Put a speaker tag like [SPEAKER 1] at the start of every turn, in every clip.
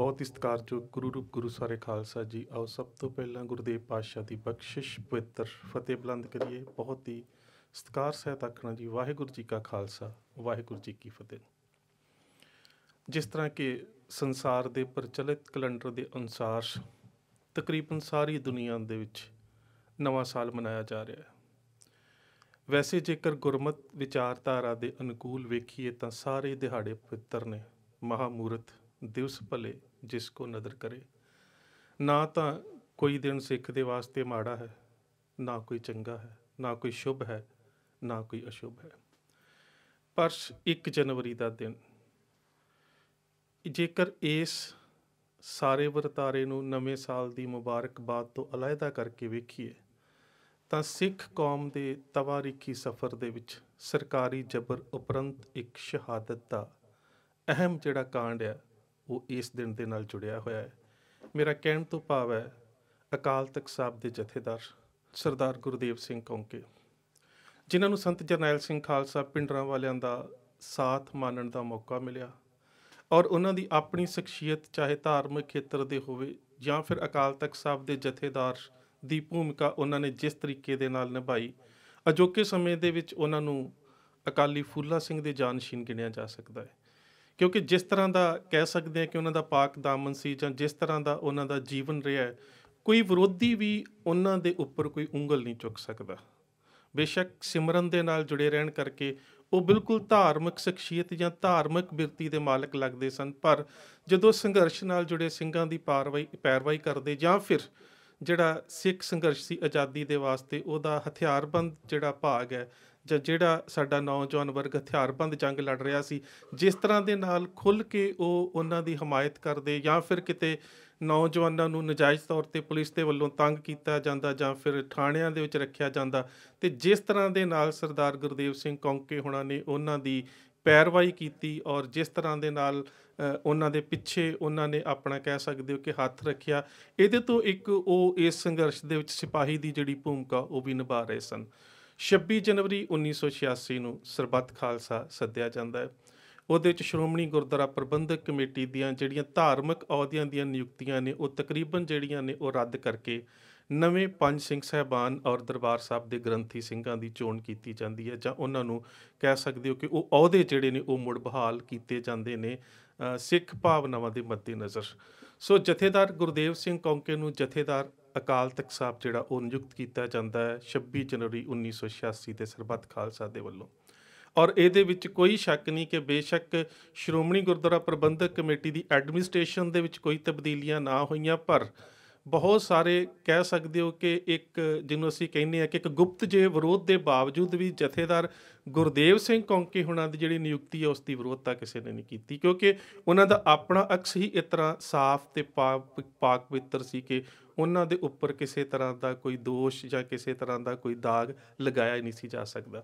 [SPEAKER 1] ਬਹੁਤ ਹੀ ਸਤਿਕਾਰਯੋਗ ਗੁਰੂ ਰੂਪ ਗੁਰੂ ਸਾਰੇ ਖਾਲਸਾ ਜੀ ਆਓ ਸਭ ਤੋਂ ਪਹਿਲਾਂ ਗੁਰਦੇਵ ਪਾਤਸ਼ਾਹ ਦੀ ਬਖਸ਼ਿਸ਼ ਪਵਿੱਤਰ ਫਤਿਹ ਬੁਲੰਦ ਕਰੀਏ ਬਹੁਤ ਹੀ ਸਤਿਕਾਰ ਸਹਿਤ ਆਖਣਾ ਜੀ ਵਾਹਿਗੁਰੂ ਜੀ ਕਾ ਖਾਲਸਾ ਵਾਹਿਗੁਰੂ ਜੀ ਕੀ ਫਤਿਹ ਜਿਸ ਤਰ੍ਹਾਂ ਕਿ ਸੰਸਾਰ ਦੇ ਪ੍ਰਚਲਿਤ ਕੈਲੰਡਰ ਦੇ ਅਨੁਸਾਰ ਤਕਰੀਬਨ ਸਾਰੀ ਦੁਨੀਆ ਦੇ ਵਿੱਚ ਨਵਾਂ ਸਾਲ ਮਨਾਇਆ ਜਾ ਰਿਹਾ ਹੈ ਵੈਸੇ ਜੇਕਰ ਗੁਰਮਤ ਵਿਚਾਰਧਾਰਾ ਦੇ ਅਨੁਕੂਲ ਵੇਖੀਏ ਤਾਂ ਸਾਰੇ ਦਿਹਾੜੇ ਪਵਿੱਤਰ ਨੇ ਮਹਾਮੂਰਤ ਦਿਵਸ ਭਲੇ ਜਿਸ ਕੋ ਨਦਰ ਕਰੇ ਨਾ ਤਾਂ ਕੋਈ ਦਿਨ ਸਿੱਖ ਦੇ ਵਾਸਤੇ ਮਾੜਾ ਹੈ ਨਾ ਕੋਈ ਚੰਗਾ ਹੈ ਨਾ ਕੋਈ ਸ਼ੁਭ ਹੈ ਨਾ ਕੋਈ ਅਸ਼ੁਭ ਹੈ ਪਰ 1 ਜਨਵਰੀ ਦਾ ਦਿਨ ਜੇਕਰ ਇਸ ਸਾਰੇ ਵਰਤਾਰੇ ਨੂੰ ਨਵੇਂ ਸਾਲ ਦੀ ਮੁਬਾਰਕਬਾਦ ਤੋਂ ਅਲੈਦਾ ਕਰਕੇ ਵੇਖੀਏ ਤਾਂ ਸਿੱਖ ਕੌਮ ਦੇ ਤਵਾਰੀਖੀ ਸਫ਼ਰ ਦੇ ਵਿੱਚ ਸਰਕਾਰੀ ਜ਼ਬਰ ਉਪਰੰਤ ਇੱਕ ਸ਼ਹਾਦਤ ਦਾ ਅਹਿਮ ਜਿਹੜਾ ਕਾਂਡ ਹੈ ਉਹ ਇਸ ਦਿਨ ਦੇ ਨਾਲ ਜੁੜਿਆ ਹੋਇਆ ਹੈ ਮੇਰਾ ਕਹਿਣ ਤੋਂ ਭਾਵ ਹੈ ਅਕਾਲ ਤਖਤ ਸਾਹਿਬ ਦੇ ਜਥੇਦਾਰ ਸਰਦਾਰ ਗੁਰਦੇਵ ਸਿੰਘ ਕੌਂਕੇ ਜਿਨ੍ਹਾਂ ਨੂੰ ਸੰਤ ਜਰਨੈਲ ਸਿੰਘ ਖਾਲਸਾ ਪਿੰਡਰਾਂ ਵਾਲਿਆਂ ਦਾ ਸਾਥ ਮਾਨਣ ਦਾ ਮੌਕਾ ਮਿਲਿਆ ਔਰ ਉਹਨਾਂ ਦੀ ਆਪਣੀ ਸ਼ਖਸੀਅਤ ਚਾਹੇ ਧਾਰਮਿਕ ਖੇਤਰ ਦੇ ਹੋਵੇ ਜਾਂ ਫਿਰ ਅਕਾਲ ਤਖਤ ਸਾਹਿਬ ਦੇ ਜਥੇਦਾਰ ਦੀ ਭੂਮਿਕਾ ਉਹਨਾਂ ਨੇ ਜਿਸ ਤਰੀਕੇ ਦੇ ਨਾਲ ਨਿਭਾਈ ਅਜੋਕੇ ਸਮੇਂ ਦੇ ਵਿੱਚ ਉਹਨਾਂ ਨੂੰ ਅਕਾਲੀ ਫੂਲਾ ਸਿੰਘ ਦੇ ਜਾਨਸ਼ੀਨ ਗਿਣਿਆ ਜਾ ਸਕਦਾ ਹੈ ਕਿਉਂਕਿ ਜਿਸ ਤਰ੍ਹਾਂ ਦਾ ਕਹਿ ਸਕਦੇ ਆ ਕਿ ਉਹਨਾਂ ਦਾ ਪਾਕ ਦਾਮਨ ਸੀ ਜਾਂ ਜਿਸ ਤਰ੍ਹਾਂ ਦਾ ਉਹਨਾਂ ਦਾ ਜੀਵਨ ਰਿਹਾ ਹੈ ਕੋਈ ਵਿਰੋਧੀ ਵੀ ਉਹਨਾਂ ਦੇ ਉੱਪਰ ਕੋਈ ਉਂਗਲ ਨਹੀਂ ਚੁੱਕ ਸਕਦਾ ਬੇਸ਼ੱਕ ਸਿਮਰਨ ਦੇ ਨਾਲ ਜੁੜੇ ਰਹਿਣ ਕਰਕੇ ਉਹ ਬਿਲਕੁਲ ਧਾਰਮਿਕ ਸ਼ਖਸੀਅਤ ਜਾਂ ਧਾਰਮਿਕ ਬਿਰਤੀ ਦੇ ਮਾਲਕ ਲੱਗਦੇ ਸਨ ਪਰ ਜਦੋਂ ਸੰਘਰਸ਼ ਨਾਲ ਜੁੜੇ ਸਿੰਘਾਂ ਦੀ ਪਾਰਵਾਈ ਪੈਰਵਾਈ ਕਰਦੇ ਜਾਂ ਫਿਰ ਜਿਹੜਾ ਸਿੱਖ ਸੰਘਰਸ਼ ਸੀ ਆਜ਼ਾਦੀ ਦੇ ਵਾਸਤੇ ਉਹਦਾ ਹਥਿਆਰਬੰਦ ਜਿਹੜਾ ਭਾਗ ਹੈ ਜਾਂ ਜਿਹੜਾ ਸਾਡਾ ਨੌਜਵਾਨ ਵਰਗ ਹਥਿਆਰਬੰਦ ਜੰਗ ਲੜ ਰਿਹਾ ਸੀ ਜਿਸ ਤਰ੍ਹਾਂ ਦੇ ਨਾਲ ਖੁੱਲ ਕੇ ਉਹ ਉਹਨਾਂ ਦੀ ਹਮਾਇਤ ਕਰਦੇ ਜਾਂ ਫਿਰ ਕਿਤੇ ਨੌਜਵਾਨਾਂ ਨੂੰ ਨਜਾਇਜ਼ ਤੌਰ ਤੇ ਪੁਲਿਸ ਦੇ ਵੱਲੋਂ ਤੰਗ ਕੀਤਾ ਜਾਂਦਾ ਜਾਂ ਫਿਰ ਥਾਣਿਆਂ ਦੇ ਵਿੱਚ ਰੱਖਿਆ ਜਾਂਦਾ ਤੇ ਜਿਸ ਤਰ੍ਹਾਂ ਦੇ ਨਾਲ ਸਰਦਾਰ ਗੁਰਦੇਵ ਸਿੰਘ ਕੌਂਕੇ ਹੁਣਾਂ ਨੇ ਉਹਨਾਂ ਦੀ ਪੈਰਵਾਈ ਕੀਤੀ ਔਰ ਜਿਸ ਤਰ੍ਹਾਂ ਦੇ ਨਾਲ ਉਹਨਾਂ ਦੇ ਪਿੱਛੇ ਉਹਨਾਂ ਨੇ ਆਪਣਾ ਕਹਿ ਸਕਦੇ ਹੋ ਕਿ ਹੱਥ ਰੱਖਿਆ ਇਹਦੇ ਤੋਂ ਇੱਕ ਉਹ ਇਸ ਸੰਘਰਸ਼ ਦੇ ਵਿੱਚ ਸਿਪਾਹੀ ਦੀ ਜਿਹੜੀ ਭੂਮਿਕਾ ਉਹ ਵੀ ਨਿਭਾ ਰਹੇ ਸਨ 26 ਜਨਵਰੀ 1986 ਨੂੰ ਸਰਬੱਤ ਖਾਲਸਾ ਸੱਦਿਆ ਜਾਂਦਾ ਹੈ ਉਹਦੇ ਵਿੱਚ ਸ਼੍ਰੋਮਣੀ ਗੁਰਦੁਆਰਾ ਪ੍ਰਬੰਧਕ ਕਮੇਟੀ ਦੀਆਂ ਜਿਹੜੀਆਂ ਧਾਰਮਿਕ ਅਹੁਦਿਆਂ ਦੀਆਂ ਨਿਯੁਕਤੀਆਂ ਨੇ ਉਹ ਤਕਰੀਬਨ ਜਿਹੜੀਆਂ ਨੇ ਉਹ ਰੱਦ ਕਰਕੇ ਨਵੇਂ ਪੰਜ ਸਿੰਘ ਸਹਿਬਾਨ ਔਰ ਦਰਬਾਰ ਸਾਹਿਬ ਦੇ ਗ੍ਰੰਥੀ ਸਿੰਘਾਂ ਦੀ ਚੋਣ ਕੀਤੀ ਜਾਂਦੀ ਹੈ ਜਾਂ ਉਹਨਾਂ ਨੂੰ ਕਹਿ ਸਕਦੇ ਹੋ ਕਿ ਉਹ ਅਹੁਦੇ ਜਿਹੜੇ ਨੇ ਉਹ ਮੁੜ ਬਹਾਲ ਕੀਤੇ ਜਾਂਦੇ ਨੇ ਸਿੱਖ ਭਾਵਨਾਵਾਂ ਦੇ ਮੱਦੇਨਜ਼ਰ ਸੋ ਜਥੇਦਾਰ ਗੁਰਦੇਵ ਸਿੰਘ ਕੌਂਕੇ ਨੂੰ ਜਥੇਦਾਰ ਅਕਾਲ ਤਖਤ ਸਾਹਿਬ ਜਿਹੜਾ ਉਹ ਨਿਯੁਕਤ ਕੀਤਾ ਜਾਂਦਾ ਹੈ 26 ਜਨਵਰੀ 1986 ਦੇ ਸਰਬੱਤ ਖਾਲਸਾ ਦੇ ਵੱਲੋਂ ਔਰ ਇਹਦੇ ਵਿੱਚ ਕੋਈ ਸ਼ੱਕ ਨਹੀਂ ਕਿ ਬੇਸ਼ੱਕ ਸ਼੍ਰੋਮਣੀ ਗੁਰਦੁਆਰਾ ਪ੍ਰਬੰਧਕ ਕਮੇਟੀ ਦੀ ਐਡਮਿਨਿਸਟ੍ਰੇਸ਼ਨ ਦੇ ਵਿੱਚ ਕੋਈ ਤਬਦੀਲੀਆਂ ਨਾ ਹੋਈਆਂ ਪਰ ਬਹੁਤ ਸਾਰੇ ਕਹਿ ਸਕਦੇ ਹੋ ਕਿ ਇੱਕ ਜਿਹਨੂੰ ਅਸੀਂ ਕਹਿੰਦੇ ਆ ਕਿ ਇੱਕ ਗੁਪਤ ਜੇ ਵਿਰੋਧ ਦੇ ਬਾਵਜੂਦ ਵੀ ਜਥੇਦਾਰ ਗੁਰਦੇਵ ਸਿੰਘ ਕੌਂਕੀ ਹੁਣਾਂ ਦੀ ਜਿਹੜੀ ਨਿਯੁਕਤੀ ਹੈ ਉਸ ਦੀ ਵਿਰੋਧਤਾ ਕਿਸੇ ਨੇ ਨਹੀਂ ਕੀਤੀ ਕਿਉਂਕਿ ਉਹਨਾਂ ਦਾ ਆਪਣਾ ਅਕਸ ਹੀ ਇਤਰਾ ਸਾਫ਼ ਤੇ ਪਾਕ ਪਵਿੱਤਰ ਸੀ ਕਿ ਉਹਨਾਂ ਦੇ ਉੱਪਰ ਕਿਸੇ ਤਰ੍ਹਾਂ ਦਾ ਕੋਈ ਦੋਸ਼ ਜਾਂ ਕਿਸੇ ਤਰ੍ਹਾਂ ਦਾ ਕੋਈ ਦਾਗ ਲਗਾਇਆ ਨਹੀਂ ਸੀ ਜਾ ਸਕਦਾ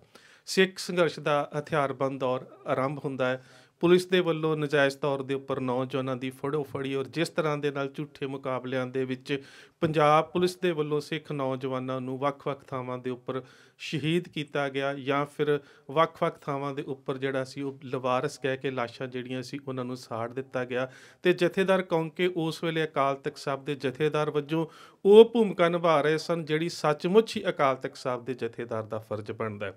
[SPEAKER 1] ਸਿੱਖ ਸੰਘਰਸ਼ ਦਾ ਹਥਿਆਰਬੰਦ ਔਰ ਆਰੰਭ ਹੁੰਦਾ ਹੈ ਪੁਲਿਸ ਦੇ ਵੱਲੋਂ ਨਜਾਇਜ਼ ਤੌਰ ਦੇ ਉੱਪਰ ਨੌਜਵਾਨਾਂ ਦੀ ਫੜੋ ਫੜੀ ਔਰ ਜਿਸ ਤਰ੍ਹਾਂ ਦੇ ਨਾਲ ਝੂਠੇ ਮੁਕਾਬਲਿਆਂ ਦੇ ਵਿੱਚ ਪੰਜਾਬ ਪੁਲਿਸ ਦੇ ਵੱਲੋਂ ਸਿੱਖ ਨੌਜਵਾਨਾਂ ਨੂੰ ਵੱਖ-ਵੱਖ ਥਾਵਾਂ ਦੇ ਉੱਪਰ ਸ਼ਹੀਦ ਕੀਤਾ ਗਿਆ ਜਾਂ ਫਿਰ ਵੱਖ-ਵੱਖ ਥਾਵਾਂ ਦੇ ਉੱਪਰ ਜਿਹੜਾ ਸੀ ਉਹ ਲਵਾਰਸ ਕਹਿ ਕੇ ਲਾਸ਼ਾਂ ਜਿਹੜੀਆਂ ਸੀ ਉਹਨਾਂ ਨੂੰ ਸਾੜ ਦਿੱਤਾ ਗਿਆ ਤੇ ਜਥੇਦਾਰ ਕੌਂਕੇ ਉਸ ਵੇਲੇ ਅਕਾਲ ਤਖਤ ਸਾਹਿਬ ਦੇ ਜਥੇਦਾਰ ਵੱਜੋਂ ਉਹ ਭੂਮਿਕਾ ਨਿਭਾ ਰਹੇ ਸਨ ਜਿਹੜੀ ਸੱਚਮੁੱਚ ਹੀ ਅਕਾਲ ਤਖਤ ਸਾਹਿਬ ਦੇ ਜਥੇਦਾਰ ਦਾ ਫਰਜ਼ ਬਣਦਾ ਹੈ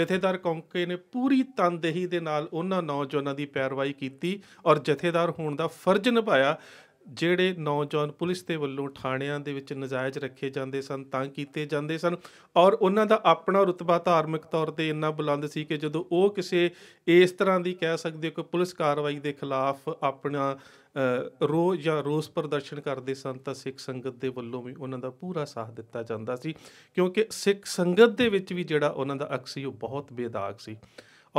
[SPEAKER 1] ਜਥੇਦਾਰ ਕੌਂਕੇ ਨੇ ਪੂਰੀ ਤਨਦੇਹੀ ਦੇ ਨਾਲ ਉਹਨਾਂ ਨੌਜਵਾਨਾਂ ਦੀ ਪੈਰਵਾਈ ਕੀਤੀ ਔਰ ਜਥੇਦਾਰ ਹੋਣ ਦਾ ਫਰਜ਼ ਨਿਭਾਇਆ ਜਿਹੜੇ ਨੌਜਵਾਨ ਪੁਲਿਸ ਦੇ ਵੱਲੋਂ ਥਾਣਿਆਂ ਦੇ ਵਿੱਚ ਨਜਾਇਜ਼ ਰੱਖੇ ਜਾਂਦੇ ਸਨ ਤਾਂ ਕੀਤੇ ਜਾਂਦੇ ਸਨ ਔਰ ਉਹਨਾਂ ਦਾ ਆਪਣਾ ਰੁਤਬਾ ਧਾਰਮਿਕ ਤੌਰ ਤੇ ਇੰਨਾ ਬੁਲੰਦ ਸੀ ਕਿ ਜਦੋਂ ਉਹ ਕਿਸੇ ਇਸ ਤਰ੍ਹਾਂ ਦੀ ਕਹਿ ਸਕਦੇ ਕਿ ਪੁਲਿਸ ਕਾਰਵਾਈ ਦੇ ਖਿਲਾਫ ਆਪਣਾ ਰੋ ਜਾਂ ਰੋਸ ਪ੍ਰਦਰਸ਼ਨ ਕਰਦੇ ਸਨ ਤਾਂ ਸਿੱਖ ਸੰਗਤ ਦੇ ਵੱਲੋਂ ਵੀ ਉਹਨਾਂ ਦਾ ਪੂਰਾ ਸਾਥ ਦਿੱਤਾ ਜਾਂਦਾ ਸੀ ਕਿਉਂਕਿ ਸਿੱਖ ਸੰਗਤ ਦੇ ਵਿੱਚ ਵੀ ਜਿਹੜਾ ਉਹਨਾਂ ਦਾ ਅਕਸੀ ਉਹ ਬਹੁਤ ਬੇਦਾਗ ਸੀ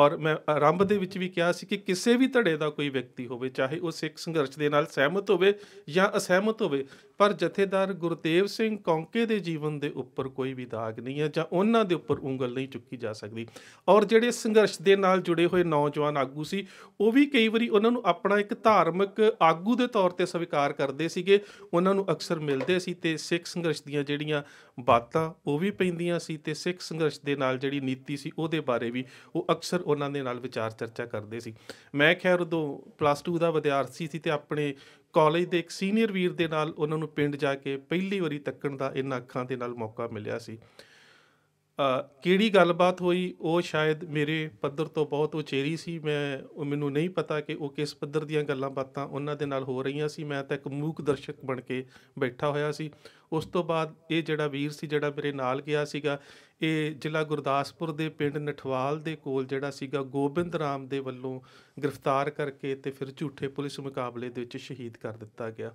[SPEAKER 1] ਔਰ ਮੈਂ ਆਰੰਭ ਦੇ ਵਿੱਚ ਵੀ ਕਿਹਾ ਸੀ ਕਿ ਕਿਸੇ ਵੀ ਧੜੇ ਦਾ ਕੋਈ ਵਿਅਕਤੀ ਹੋਵੇ ਚਾਹੇ ਉਹ ਸਿੱਖ ਸੰਘਰਸ਼ ਦੇ ਨਾਲ ਸਹਿਮਤ ਹੋਵੇ ਜਾਂ ਅਸਹਿਮਤ ਹੋਵੇ ਪਰ ਜਥੇਦਾਰ ਗੁਰਦੇਵ ਸਿੰਘ ਕੌਂਕੇ ਦੇ ਜੀਵਨ ਦੇ ਉੱਪਰ ਕੋਈ ਵੀ ਦਾਗ ਨਹੀਂ ਹੈ ਜਾਂ ਉਹਨਾਂ ਦੇ ਉੱਪਰ ਉਂਗਲ ਨਹੀਂ ਚੁੱਕੀ ਜਾ ਸਕਦੀ ਔਰ ਜਿਹੜੇ ਸੰਘਰਸ਼ ਦੇ ਨਾਲ ਜੁੜੇ ਹੋਏ ਨੌਜਵਾਨ ਆਗੂ ਸੀ ਉਹ ਵੀ ਕਈ ਵਾਰੀ ਉਹਨਾਂ ਨੂੰ ਆਪਣਾ ਇੱਕ ਧਾਰਮਿਕ ਆਗੂ ਦੇ ਤੌਰ ਤੇ ਸਵੀਕਾਰ ਕਰਦੇ ਸੀਗੇ ਉਹਨਾਂ ਨੂੰ ਅਕਸਰ ਮਿਲਦੇ ਸੀ ਤੇ ਸਿੱਖ ਸੰਘਰਸ਼ ਦੀਆਂ ਜਿਹੜੀਆਂ ਬਾਤਾਂ ਉਹ ਵੀ ਪੈਂਦੀਆਂ ਸੀ ਤੇ ਸਿੱਖ ਸੰਘਰਸ਼ ਦੇ ਨਾਲ ਜਿਹੜੀ ਨੀਤੀ ਸੀ ਉਹਦੇ ਬਾਰੇ ਵੀ ਉਹ ਅਕਸਰ ਉਹਨਾਂ ਦੇ ਨਾਲ ਵਿਚਾਰ ਚਰਚਾ ਕਰਦੇ ਸੀ ਮੈਂ ਖੈਰ ਉਦੋਂ ਪਲੱਸ 2 ਦਾ ਵਿਦਿਆਰਥੀ ਸੀ ਤੇ ਆਪਣੇ ਕਾਲਜ ਦੇ ਇੱਕ ਸੀਨੀਅਰ ਵੀਰ ਦੇ ਨਾਲ ਉਹਨਾਂ ਨੂੰ ਪਿੰਡ ਜਾ ਕੇ ਪਹਿਲੀ ਵਾਰੀ ਤੱਕਣ ਦਾ ਇਹਨਾਂ ਅੱਖਾਂ ਦੇ ਨਾਲ ਮੌਕਾ ਮਿਲਿਆ ਸੀ ਕਿਹੜੀ ਗੱਲਬਾਤ ਹੋਈ ਉਹ ਸ਼ਾਇਦ ਮੇਰੇ ਪੱਧਰ ਤੋਂ ਬਹੁਤ ਉਚੇਰੀ ਸੀ ਮੈਂ ਉਹ ਮੈਨੂੰ ਨਹੀਂ ਪਤਾ ਕਿ ਉਹ ਕਿਸ ਪੱਧਰ ਦੀਆਂ ਗੱਲਾਂ ਬਾਤਾਂ ਉਹਨਾਂ ਦੇ ਨਾਲ ਹੋ ਰਹੀਆਂ ਸੀ ਮੈਂ ਤਾਂ ਇੱਕ ਮੂਕ ਦਰਸ਼ਕ ਬਣ ਕੇ ਬੈਠਾ ਹੋਇਆ ਸੀ ਉਸ ਤੋਂ ਬਾਅਦ ਇਹ ਜਿਹੜਾ ਵੀਰ ਸੀ ਜਿਹੜਾ ਮੇਰੇ ਨਾਲ ਗਿਆ ਸੀਗਾ ਇਹ ਜ਼ਿਲ੍ਹਾ ਗੁਰਦਾਸਪੁਰ ਦੇ ਪਿੰਡ ਨਠਵਾਲ ਦੇ ਕੋਲ ਜਿਹੜਾ ਸੀਗਾ ਗੋਬਿੰਦ ਰਾਮ ਦੇ ਵੱਲੋਂ ਗ੍ਰਿਫਤਾਰ ਕਰਕੇ ਤੇ ਫਿਰ ਝੂਠੇ ਪੁਲਿਸ ਮੁਕਾਬਲੇ ਦੇ ਵਿੱਚ ਸ਼ਹੀਦ ਕਰ ਦਿੱਤਾ ਗਿਆ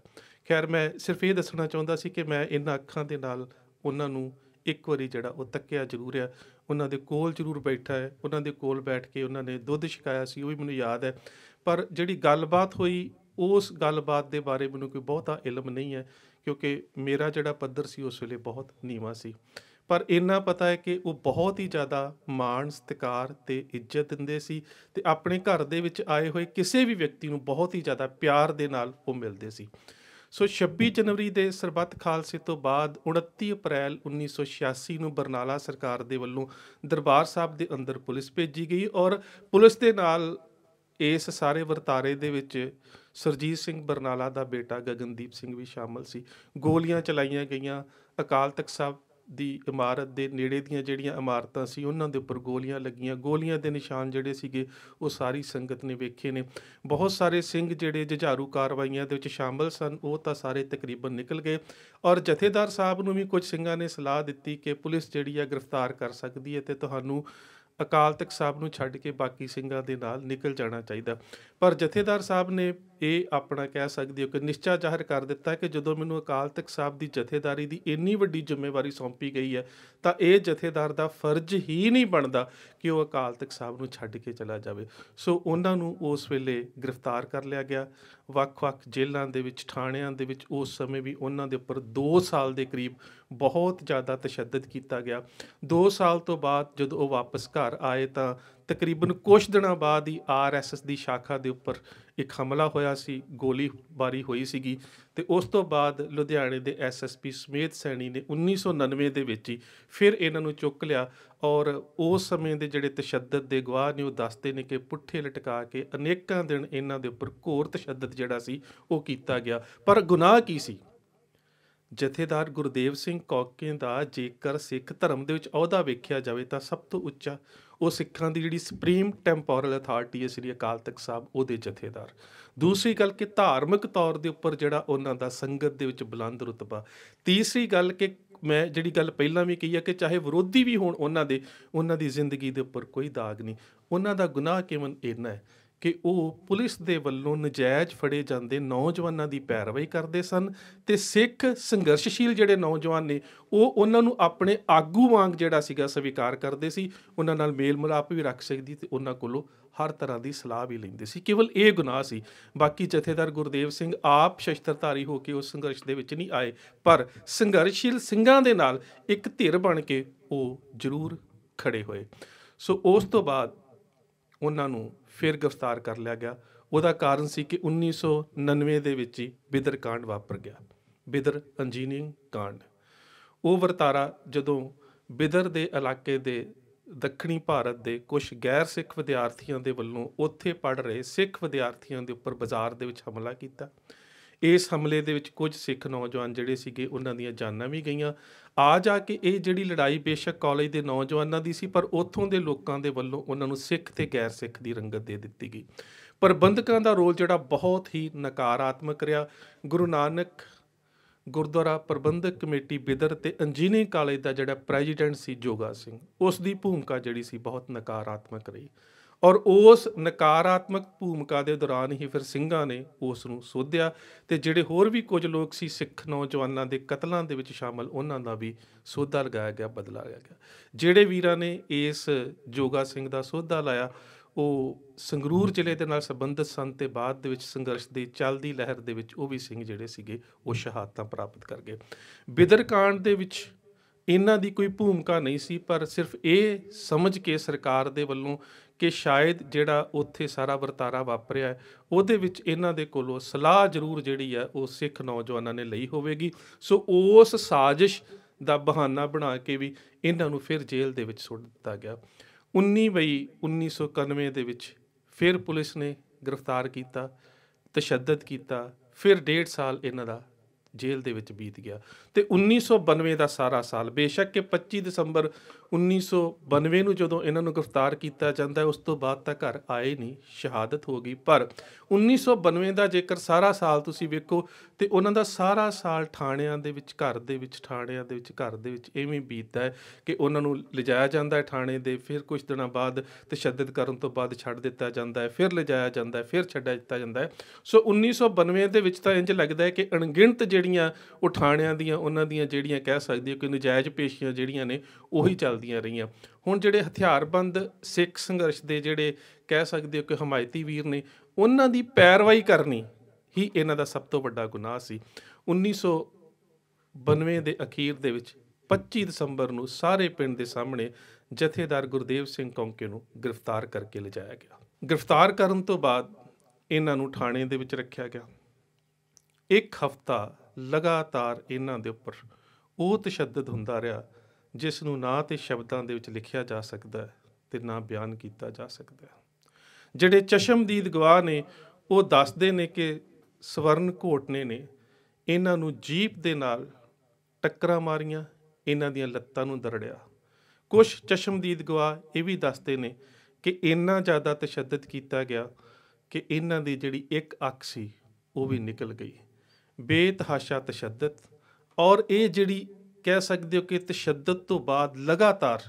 [SPEAKER 1] ਖੈਰ ਮੈਂ ਸਿਰਫ ਇਹ ਦੱਸਣਾ ਚਾਹੁੰਦਾ ਸੀ ਕਿ ਮੈਂ ਇਹਨਾਂ ਅੱਖਾਂ ਦੇ ਨਾਲ ਉਹਨਾਂ ਨੂੰ ਇੱਕ ਵਾਰੀ ਜਿਹੜਾ ਉਹ ਤੱਕਿਆ ਜ਼ਰੂਰ ਆ ਉਹਨਾਂ ਦੇ ਕੋਲ ਜ਼ਰੂਰ ਬੈਠਾ ਹੈ ਉਹਨਾਂ ਦੇ ਕੋਲ ਬੈਠ ਕੇ ਉਹਨਾਂ ਨੇ ਦੁੱਧ ਛਕਾਇਆ ਸੀ ਉਹ ਵੀ ਮੈਨੂੰ ਯਾਦ ਹੈ ਪਰ ਜਿਹੜੀ ਗੱਲਬਾਤ ਹੋਈ ਉਸ ਗੱਲਬਾਤ ਦੇ ਬਾਰੇ ਮੈਨੂੰ ਕੋਈ ਬਹੁਤਾ ਇਲਮ ਨਹੀਂ ਹੈ ਕਿਉਂਕਿ ਮੇਰਾ ਜਿਹੜਾ ਪੱਧਰ ਸੀ ਉਸ ਵੇਲੇ ਬਹੁਤ ਨੀਵਾ ਸੀ ਪਰ ਇੰਨਾ ਪਤਾ ਹੈ ਕਿ ਉਹ ਬਹੁਤ ਹੀ ਜ਼ਿਆਦਾ ਮਾਣ ਸਤਿਕਾਰ ਤੇ ਇੱਜ਼ਤ ਦਿੰਦੇ ਸੀ ਤੇ ਆਪਣੇ ਘਰ ਦੇ ਵਿੱਚ ਆਏ ਹੋਏ ਕਿਸੇ ਵੀ ਵਿਅਕਤੀ ਨੂੰ ਬਹੁਤ ਹੀ ਜ਼ਿਆਦਾ ਪਿਆਰ ਦੇ ਨਾਲ ਉਹ ਮਿਲਦੇ ਸੀ ਸੋ 26 ਜਨਵਰੀ ਦੇ ਸਰਬੱਤ ਖਾਲਸੇ ਤੋਂ ਬਾਅਦ 29 ਅਪ੍ਰੈਲ 1986 ਨੂੰ ਬਰਨਾਲਾ ਸਰਕਾਰ ਦੇ ਵੱਲੋਂ ਦਰਬਾਰ ਸਾਹਿਬ ਦੇ ਅੰਦਰ ਪੁਲਿਸ ਭੇਜੀ ਗਈ ਔਰ ਪੁਲਿਸ ਦੇ ਨਾਲ ਇਸ ਸਾਰੇ ਵਰਤਾਰੇ ਦੇ ਵਿੱਚ ਸਰਜੀਤ ਸਿੰਘ ਬਰਨਾਲਾ ਦਾ ਬੇਟਾ ਗਗਨਦੀਪ ਸਿੰਘ ਵੀ ਸ਼ਾਮਲ ਸੀ ਗੋਲੀਆਂ ਚਲਾਈਆਂ ਗਈਆਂ ਅਕਾਲ ਤਖਤ ਸਾਹਿਬ ਦੀ ਇਮਾਰਤ ਦੇ ਨੇੜੇ ਦੀਆਂ ਜਿਹੜੀਆਂ ਇਮਾਰਤਾਂ ਸੀ ਉਹਨਾਂ ਦੇ ਉੱਪਰ ਗੋਲੀਆਂ ਲੱਗੀਆਂ ਗੋਲੀਆਂ ਦੇ ਨਿਸ਼ਾਨ ਜਿਹੜੇ ਸੀਗੇ ਉਹ ਸਾਰੀ ਸੰਗਤ ਨੇ ਵੇਖੇ ਨੇ ਬਹੁਤ ਸਾਰੇ ਸਿੰਘ ਜਿਹੜੇ ਜਝਾਰੂ ਕਾਰਵਾਈਆਂ ਦੇ ਵਿੱਚ ਸ਼ਾਮਲ ਸਨ ਉਹ ਤਾਂ ਸਾਰੇ ਤਕਰੀਬਨ ਨਿਕਲ ਗਏ ਔਰ ਜਥੇਦਾਰ ਸਾਹਿਬ ਨੂੰ ਵੀ ਕੁਝ ਸਿੰਘਾਂ ਨੇ ਸਲਾਹ ਦਿੱਤੀ ਕਿ ਪੁਲਿਸ ਜਿਹੜੀ ਆ ਗ੍ਰਿਫਤਾਰ ਕਰ ਸਕਦੀ ਹੈ ਤੇ ਤੁਹਾਨੂੰ ਅਕਾਲ ਤਖਤ ਸਾਹਿਬ ਨੂੰ ਛੱਡ ਕੇ ਬਾਕੀ ਸਿੰਘਾਂ ਦੇ ਨਾਲ ਨਿਕਲ ਜਾਣਾ ਚਾਹੀਦਾ ਪਰ ਜਥੇਦਾਰ ਸਾਹਿਬ ਨੇ ਇਹ ਆਪਣਾ ਕਹਿ ਸਕਦੇ ਹੋ ਕਿ ਨਿਸ਼ਚਾ ਜ਼ਾਹਰ ਕਰ ਦਿੱਤਾ ਕਿ ਜਦੋਂ ਮੈਨੂੰ ਅਕਾਲ ਤਖਤ ਸਾਹਿਬ ਦੀ ਜਥੇਦਾਰੀ ਦੀ ਇੰਨੀ ਵੱਡੀ ਜ਼ਿੰਮੇਵਾਰੀ ਸੌਂਪੀ ਗਈ ਹੈ ਤਾਂ ਇਹ ਜਥੇਦਾਰ ਦਾ ਫਰਜ਼ ਹੀ ਨਹੀਂ ਬਣਦਾ ਕਿ ਉਹ ਅਕਾਲ ਤਖਤ ਸਾਹਿਬ ਨੂੰ ਛੱਡ ਕੇ ਚਲਾ ਜਾਵੇ ਸੋ ਉਹਨਾਂ ਨੂੰ ਉਸ ਵੇਲੇ ਗ੍ਰਿਫਤਾਰ ਕਰ ਲਿਆ ਗਿਆ ਵੱਖ-ਵੱਖ ਜੇਲ੍ਹਾਂ ਦੇ ਵਿੱਚ ਥਾਣਿਆਂ ਦੇ ਵਿੱਚ ਉਸ ਸਮੇਂ ਵੀ ਉਹਨਾਂ ਦੇ ਉੱਪਰ 2 ਸਾਲ ਦੇ ਕਰੀਬ ਬਹੁਤ ਜ਼ਿਆਦਾ ਤਸ਼ੱਦਦ ਕੀਤਾ ਗਿਆ 2 ਸਾਲ ਤੋਂ ਬਾਅਦ ਜਦੋਂ ਉਹ ਵਾਪਸ ਘਰ ਆਏ ਤਾਂ ਤਕਰੀਬਨ ਕੁਝ ਦਿਨਾਂ ਬਾਅਦ ਹੀ ਆਰਐਸਐਸ ਦੀ ਸ਼ਾਖਾ ਦੇ ਉੱਪਰ ਇੱਕ ਹਮਲਾ ਹੋਇਆ ਸੀ ਗੋਲੀਬਾਰੀ ਹੋਈ ਸੀਗੀ ਤੇ ਉਸ ਤੋਂ ਬਾਅਦ ਲੁਧਿਆਣੇ ਦੇ ਐਸਐਸਪੀ ਸਮੇਤ ਸੈਣੀ ਨੇ 1999 ਦੇ ਵਿੱਚ ਹੀ ਫਿਰ ਇਹਨਾਂ ਨੂੰ ਚੁੱਕ ਲਿਆ ਔਰ ਉਸ ਸਮੇਂ ਦੇ ਜਿਹੜੇ ਤਸ਼ੱਦਦ ਦੇ ਗਵਾਹ ਨੇ ਉਹ ਦੱਸਦੇ ਨੇ ਕਿ ਪੁੱਠੇ ਲਟਕਾ ਕੇ ਅਨੇਕਾਂ ਦਿਨ ਇਹਨਾਂ ਦੇ ਉੱਪਰ ਘੋਰ ਤਸ਼ੱਦਦ ਜਿਹੜਾ ਸੀ ਉਹ ਕੀਤਾ ਗਿਆ ਪਰ ਗੁਨਾਹ ਕੀ ਸੀ ਜਥੇਦਾਰ ਗੁਰਦੇਵ ਸਿੰਘ ਕੌਕੇ ਦਾ ਜੇਕਰ ਸਿੱਖ ਧਰਮ ਦੇ ਵਿੱਚ ਅਹੁਦਾ ਵੇਖਿਆ ਜਾਵੇ ਤਾਂ ਸਭ ਤੋਂ ਉੱਚਾ ਉਹ ਸਿੱਖਾਂ ਦੀ ਜਿਹੜੀ ਸੁਪਰੀਮ ਟੈਂਪੋਰਲ ਅਥਾਰਟੀ ਹੈ ਸ੍ਰੀ ਅਕਾਲ ਤਖਤ ਸਾਹਿਬ ਉਹਦੇ ਜਥੇਦਾਰ ਦੂਸਰੀ ਗੱਲ ਕਿ ਧਾਰਮਿਕ ਤੌਰ ਦੇ ਉੱਪਰ ਜਿਹੜਾ ਉਹਨਾਂ ਦਾ ਸੰਗਤ ਦੇ ਵਿੱਚ ਬੁਲੰਦ ਰੁਤਬਾ ਤੀਸਰੀ ਗੱਲ ਕਿ ਮੈਂ ਜਿਹੜੀ ਗੱਲ ਪਹਿਲਾਂ ਵੀ ਕਹੀ ਆ ਕਿ ਚਾਹੇ ਵਿਰੋਧੀ ਵੀ ਹੋਣ ਉਹਨਾਂ ਦੇ ਉਹਨਾਂ ਦੀ ਜ਼ਿੰਦਗੀ ਦੇ ਉੱਪਰ ਕੋਈ ਦਾਗ ਨਹੀਂ ਉਹਨਾਂ ਦਾ ਗੁਨਾਹ ਕਿਵੇਂ ਇੰਨਾ ਹੈ ਕਿ ਉਹ ਪੁਲਿਸ ਦੇ ਵੱਲੋਂ ਨਜਾਇਜ਼ ਫੜੇ ਜਾਂਦੇ ਨੌਜਵਾਨਾਂ ਦੀ ਪੈਰਵਾਈ ਕਰਦੇ ਸਨ ਤੇ ਸਿੱਖ ਸੰਘਰਸ਼ਸ਼ੀਲ ਜਿਹੜੇ ਨੌਜਵਾਨ ਨੇ ਉਹ ਉਹਨਾਂ ਨੂੰ ਆਪਣੇ ਆਗੂ ਵਾਂਗ ਜਿਹੜਾ ਸੀਗਾ ਸਵੀਕਾਰ ਕਰਦੇ ਸੀ ਉਹਨਾਂ ਨਾਲ ਮੇਲ ਮਲਾਪ ਵੀ ਰੱਖ ਸਕਦੀ ਤੇ ਉਹਨਾਂ ਕੋਲੋਂ ਹਰ ਤਰ੍ਹਾਂ ਦੀ ਸਲਾਹ ਵੀ ਲੈਂਦੇ ਸੀ ਕੇਵਲ ਇਹ ਗੁਨਾਹ ਸੀ ਬਾਕੀ ਜਥੇਦਾਰ ਗੁਰਦੇਵ ਸਿੰਘ ਆਪ ਸ਼ਸਤਰਧਾਰੀ ਹੋ ਕੇ ਉਸ ਸੰਘਰਸ਼ ਦੇ ਵਿੱਚ ਨਹੀਂ ਆਏ ਪਰ ਸੰਘਰਸ਼ਸ਼ੀਲ ਸਿੰਘਾਂ ਦੇ ਨਾਲ ਇੱਕ ਧਿਰ ਬਣ ਕੇ ਉਹ ਜ਼ਰੂਰ ਖੜੇ ਹੋਏ ਸੋ ਉਸ ਤੋਂ ਬਾਅਦ ਉਹਨਾਂ ਨੂੰ ਫਿਰ ਗ੍ਰਿਫਤਾਰ ਕਰ ਲਿਆ ਗਿਆ ਉਹਦਾ ਕਾਰਨ ਸੀ ਕਿ 1999 ਦੇ ਵਿੱਚ ਹੀ ਬਿਦਰ ਕਾਂਡ ਵਾਪਰ ਗਿਆ ਬਿਦਰ ਇੰਜੀਨੀਅਰਿੰਗ ਕਾਂਡ ਉਹ ਵਰਤਾਰਾ ਜਦੋਂ ਬਿਦਰ ਦੇ ਇਲਾਕੇ ਦੇ ਦੱਖਣੀ ਭਾਰਤ ਦੇ ਕੁਝ ਗੈਰ ਸਿੱਖ ਵਿਦਿਆਰਥੀਆਂ ਦੇ ਵੱਲੋਂ ਉੱਥੇ ਪੜ ਰਹੇ ਸਿੱਖ ਵਿਦਿਆਰਥੀਆਂ ਦੇ ਉੱਪਰ ਬਾਜ਼ਾਰ ਦੇ ਵਿੱਚ ਹਮਲਾ ਕੀਤਾ ਇਸ ਹਮਲੇ ਦੇ ਵਿੱਚ ਕੁਝ ਸਿੱਖ ਨੌਜਵਾਨ ਜਿਹੜੇ ਸੀਗੇ ਉਹਨਾਂ ਦੀਆਂ ਜਾਨਾਂ ਵੀ ਗਈਆਂ ਆ ਜਾ ਕੇ ਇਹ ਜਿਹੜੀ ਲੜਾਈ ਬੇਸ਼ੱਕ ਕਾਲਜ ਦੇ ਨੌਜਵਾਨਾਂ ਦੀ ਸੀ ਪਰ ਉੱਥੋਂ ਦੇ ਲੋਕਾਂ ਦੇ ਵੱਲੋਂ ਉਹਨਾਂ ਨੂੰ ਸਿੱਖ ਤੇ ਗੈਰ ਸਿੱਖ ਦੀ ਰੰਗਤ ਦੇ ਦਿੱਤੀ ਗਈ ਪ੍ਰਬੰਧਕਾਂ ਦਾ ਰੋਲ ਜਿਹੜਾ ਬਹੁਤ ਹੀ ਨਕਾਰਾਤਮਕ ਰਿਹਾ ਗੁਰੂ ਨਾਨਕ ਗੁਰਦੁਆਰਾ ਪ੍ਰਬੰਧਕ ਕਮੇਟੀ ਬਿਦਰ ਤੇ ਇੰਜੀਨੀਅਰਿੰਗ ਕਾਲਜ ਦਾ ਜਿਹੜਾ ਪ੍ਰੈਜ਼ੀਡੈਂਟ ਸੀ ਜੋਗਾ ਸਿੰਘ ਉਸ ਦੀ ਭੂਮਿਕਾ ਜਿਹੜੀ ਸੀ ਬਹੁਤ ਨਕਾਰਾਤਮਕ ਰਹੀ ਔਰ ਉਸ ਨਕਾਰਾਤਮਕ ਭੂਮਿਕਾ ਦੇ ਦੌਰਾਨ ਹੀ ਫਿਰ ਸਿੰਘਾਂ ਨੇ ਉਸ ਨੂੰ ਸੋਧਿਆ ਤੇ ਜਿਹੜੇ ਹੋਰ ਵੀ ਕੁਝ ਲੋਕ ਸੀ ਸਿੱਖ ਨੌਜਵਾਨਾਂ ਦੇ ਕਤਲਾਂ ਦੇ ਵਿੱਚ ਸ਼ਾਮਲ ਉਹਨਾਂ ਦਾ ਵੀ ਸੋਧਾ ਲਗਾਇਆ ਗਿਆ ਬਦਲਾ ਲਿਆ ਗਿਆ ਜਿਹੜੇ ਵੀਰਾਂ ਨੇ ਇਸ ਜੋਗਾ ਸਿੰਘ ਦਾ ਸੋਧਾ ਲਾਇਆ ਉਹ ਸੰਗਰੂਰ ਜ਼ਿਲ੍ਹੇ ਦੇ ਨਾਲ ਸੰਬੰਧਿਤ ਸਨ ਤੇ ਬਾਅਦ ਦੇ ਵਿੱਚ ਸੰਘਰਸ਼ ਦੀ ਚੱਲਦੀ ਲਹਿਰ ਦੇ ਵਿੱਚ ਉਹ ਵੀ ਸਿੰਘ ਜਿਹੜੇ ਸੀਗੇ ਉਹ ਸ਼ਹਾਦਤਾਂ ਪ੍ਰਾਪਤ ਕਰ ਗਏ ਬਿਦਰ ਕਾਂਡ ਦੇ ਵਿੱਚ ਇਹਨਾਂ ਦੀ ਕੋਈ ਭੂਮਿਕਾ ਨਹੀਂ ਸੀ ਪਰ ਸਿਰਫ ਇਹ ਸਮਝ ਕੇ ਸਰਕਾਰ ਦੇ ਵੱਲੋਂ ਕਿ ਸ਼ਾਇਦ ਜਿਹੜਾ ਉੱਥੇ ਸਾਰਾ ਵਰਤਾਰਾ ਵਾਪਰਿਆ ਉਹਦੇ ਵਿੱਚ ਇਹਨਾਂ ਦੇ ਕੋਲੋਂ ਸਲਾਹ ਜ਼ਰੂਰ ਜਿਹੜੀ ਹੈ ਉਹ ਸਿੱਖ ਨੌਜਵਾਨਾਂ ਨੇ ਲਈ ਹੋਵੇਗੀ ਸੋ ਉਸ ਸਾਜ਼ਿਸ਼ ਦਾ ਬਹਾਨਾ ਬਣਾ ਕੇ ਵੀ ਇਹਨਾਂ ਨੂੰ ਫਿਰ ਜੇਲ੍ਹ ਦੇ ਵਿੱਚ ਸੁੱਟ ਦਿੱਤਾ ਗਿਆ 19 ਮਈ 1991 ਦੇ ਵਿੱਚ ਫਿਰ ਪੁਲਿਸ ਨੇ ਗ੍ਰਿਫਤਾਰ ਕੀਤਾ ਤਸ਼ੱਦਦ ਕੀਤਾ ਫਿਰ 1.5 ਸਾਲ ਇਹਨਾਂ ਦਾ ਜੇਲ੍ਹ ਦੇ ਵਿੱਚ ਬੀਤ ਗਿਆ ਤੇ 1992 ਦਾ ਸਾਰਾ ਸਾਲ ਬੇਸ਼ੱਕ ਕਿ 25 ਦਸੰਬਰ 1992 ਨੂੰ ਜਦੋਂ ਇਹਨਾਂ ਨੂੰ ਗ੍ਰਿਫਤਾਰ ਕੀਤਾ ਜਾਂਦਾ ਹੈ ਉਸ ਤੋਂ ਬਾਅਦ ਤਾਂ ਘਰ ਆਏ ਨਹੀਂ ਸ਼ਹਾਦਤ ਹੋ ਗਈ ਪਰ 1992 ਦਾ ਜੇਕਰ ਸਾਰਾ ਸਾਲ ਤੁਸੀਂ ਵੇਖੋ ਤੇ ਉਹਨਾਂ ਦਾ ਸਾਰਾ ਸਾਲ ਥਾਣਿਆਂ ਦੇ ਵਿੱਚ ਘਰ ਦੇ ਵਿੱਚ ਥਾਣਿਆਂ ਦੇ ਵਿੱਚ ਘਰ ਦੇ ਵਿੱਚ ਐਵੇਂ ਬੀਤਦਾ ਹੈ ਕਿ ਉਹਨਾਂ ਨੂੰ ਲਿਜਾਇਆ ਜਾਂਦਾ ਹੈ ਥਾਣੇ ਦੇ ਫਿਰ ਕੁਝ ਦਿਨਾਂ ਬਾਅਦ ਤਸ਼ੱਦਦ ਕਰਨ ਤੋਂ ਬਾਅਦ ਛੱਡ ਦਿੱਤਾ ਜਾਂਦਾ ਹੈ ਫਿਰ ਲਿਜਾਇਆ ਜਾਂਦਾ ਹੈ ਫਿਰ ਛੱਡਿਆ ਦਿੱਤਾ ਜਾਂਦਾ ਹੈ ਸੋ 1992 ਦੇ ਵਿੱਚ ਤਾਂ ਇੰਜ ਲੱਗਦਾ ਹੈ ਕਿ ਅਣਗਿਣਤ ਜਿਹੜੀਆਂ ਉਹ ਥਾਣਿਆਂ ਦੀਆਂ ਉਹਨਾਂ ਦੀਆਂ ਜਿਹੜੀਆਂ ਕਹਿ ਸਕਦੇ ਹੋ ਕਿ ਨਜਾਇਜ਼ ਪੇਸ਼ੀਆਂ ਜਿਹੜੀਆਂ ਨੇ ਉਹੀ ਚੱਲਦੀਆਂ ਰਹੀਆਂ ਹੁਣ ਜਿਹੜੇ ਹਥਿਆਰਬੰਦ ਸਿੱਖ ਸੰਘਰਸ਼ ਦੇ ਜਿਹੜੇ ਕਹਿ ਸਕਦੇ ਹੋ ਕਿ ਹਮਾਇਤੀ ਵੀਰ ਨੇ ਉਹਨਾਂ ਦੀ ਪੈਰਵਾਈ ਕਰਨੀ ਹੀ ਇਹਨਾਂ ਦਾ ਸਭ ਤੋਂ ਵੱਡਾ ਗੁਨਾਹ ਸੀ 1992 ਦੇ ਅਖੀਰ ਦੇ ਵਿੱਚ 25 ਦਸੰਬਰ ਨੂੰ ਸਾਰੇ ਪਿੰਡ ਦੇ ਸਾਹਮਣੇ ਜਥੇਦਾਰ ਗੁਰਦੇਵ ਸਿੰਘ ਕੌਂਕੇ ਨੂੰ ਗ੍ਰਿਫਤਾਰ ਕਰਕੇ ਲਿਜਾਇਆ ਗਿਆ ਗ੍ਰਿਫਤਾਰ ਕਰਨ ਤੋਂ ਬਾਅਦ ਇਹਨਾਂ ਨੂੰ ਥਾਣੇ ਦੇ ਵਿੱਚ ਰੱਖਿਆ ਗਿਆ ਇੱਕ ਹਫਤਾ ਲਗਾਤਾਰ ਇਹਨਾਂ ਦੇ ਉੱਪਰ ਉਹ ਤਸ਼ੱਦਦ ਹੁੰਦਾ ਰਿਹਾ ਜਿਸ ਨੂੰ ਨਾ ਤੇ ਸ਼ਬਦਾਂ ਦੇ ਵਿੱਚ ਲਿਖਿਆ ਜਾ ਸਕਦਾ ਹੈ ਤੇ ਨਾ ਬਿਆਨ ਕੀਤਾ ਜਾ ਸਕਦਾ ਹੈ ਜਿਹੜੇ ਚਸ਼ਮਦੀਦ ਗਵਾਹ ਨੇ ਉਹ ਦੱਸਦੇ ਨੇ ਕਿ ਸਵਰਨ ਘੋਟਨੇ ਨੇ ਇਹਨਾਂ ਨੂੰ ਜੀਪ ਦੇ ਨਾਲ ਟੱਕਰਾਂ ਮਾਰੀਆਂ ਇਹਨਾਂ ਦੀਆਂ ਲੱਤਾਂ ਨੂੰ ਦਰੜਿਆ ਕੁਝ ਚਸ਼ਮਦੀਦ ਗਵਾਹ ਇਹ ਵੀ ਦੱਸਦੇ ਨੇ ਕਿ ਇੰਨਾ ਜ਼ਿਆਦਾ ਤਸ਼ੱਦਦ ਕੀਤਾ ਗਿਆ ਕਿ ਇਹਨਾਂ ਦੀ ਜਿਹੜੀ ਇੱਕ ਅੱਖ ਸੀ ਉਹ ਵੀ ਨਿਕਲ ਗਈ ਬੇਤਹਾਸ਼ਾ ਤਸ਼ੱਦਦ ਔਰ ਇਹ ਜਿਹੜੀ ਕਹਿ ਸਕਦੇ ਹੋ ਕਿ ਤਸ਼ੱਦਦ ਤੋਂ ਬਾਅਦ ਲਗਾਤਾਰ